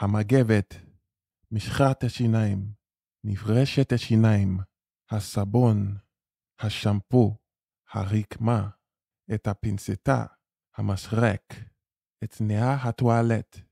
המגבת, משחת השיניים, נברשת השיניים, הסבון, השמפו, הרקמה, את הפינצטה, המשרק, את צניעה הטואלט,